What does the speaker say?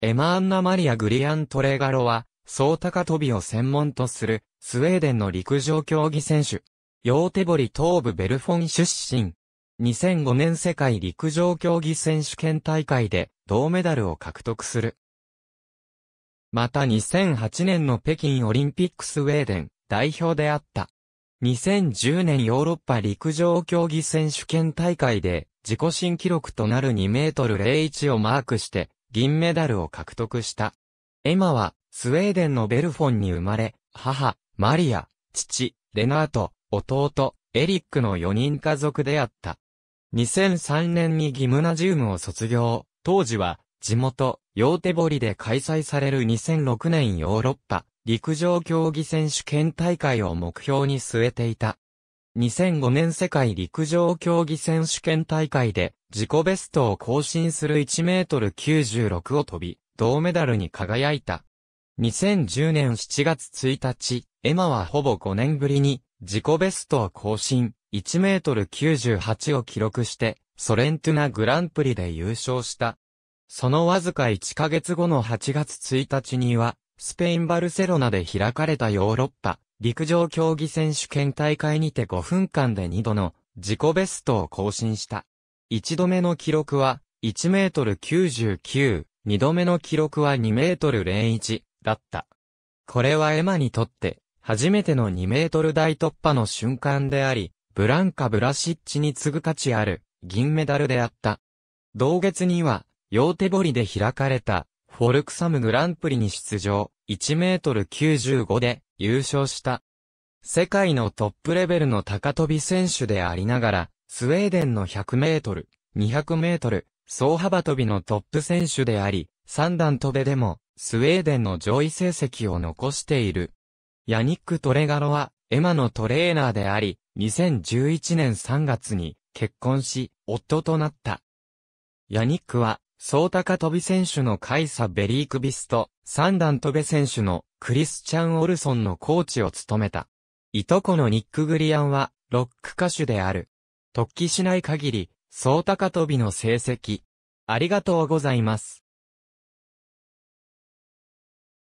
エマ・アンナ・マリア・グリアントレガロは、総高飛びを専門とする、スウェーデンの陸上競技選手。ヨーテボリ東部ベルフォン出身。2005年世界陸上競技選手権大会で、銅メダルを獲得する。また2008年の北京オリンピックスウェーデン代表であった。2010年ヨーロッパ陸上競技選手権大会で自己新記録となる2メートル01をマークして銀メダルを獲得した。エマは、スウェーデンのベルフォンに生まれ、母、マリア、父、レナート、弟、エリックの4人家族であった。2003年にギムナジウムを卒業、当時は、地元、ヨーテボリで開催される2006年ヨーロッパ、陸上競技選手権大会を目標に据えていた。2005年世界陸上競技選手権大会で自己ベストを更新する1メートル96を飛び、銅メダルに輝いた。2010年7月1日、エマはほぼ5年ぶりに、自己ベストを更新、1メートル98を記録して、ソレントゥナグランプリで優勝した。そのわずか1ヶ月後の8月1日には、スペインバルセロナで開かれたヨーロッパ、陸上競技選手権大会にて5分間で2度の自己ベストを更新した。1度目の記録は1メートル99、2度目の記録は2メートル01だった。これはエマにとって初めての2メートル大突破の瞬間であり、ブランカ・ブラシッチに次ぐ価値ある銀メダルであった。同月には、ヨーテボリで開かれたフォルクサムグランプリに出場、1メートル95で優勝した。世界のトップレベルの高飛び選手でありながら、スウェーデンの100メートル、200メートル、総幅跳びのトップ選手であり、三段跳べでも、スウェーデンの上位成績を残している。ヤニック・トレガロは、エマのトレーナーであり、2011年3月に結婚し、夫となった。ヤニックは、総高跳び選手のカイサ・ベリークビスと、三段跳べ選手のクリスチャン・オルソンのコーチを務めた。いとこのニック・グリアンは、ロック歌手である。突起しない限り、総高飛びの成績。ありがとうございます。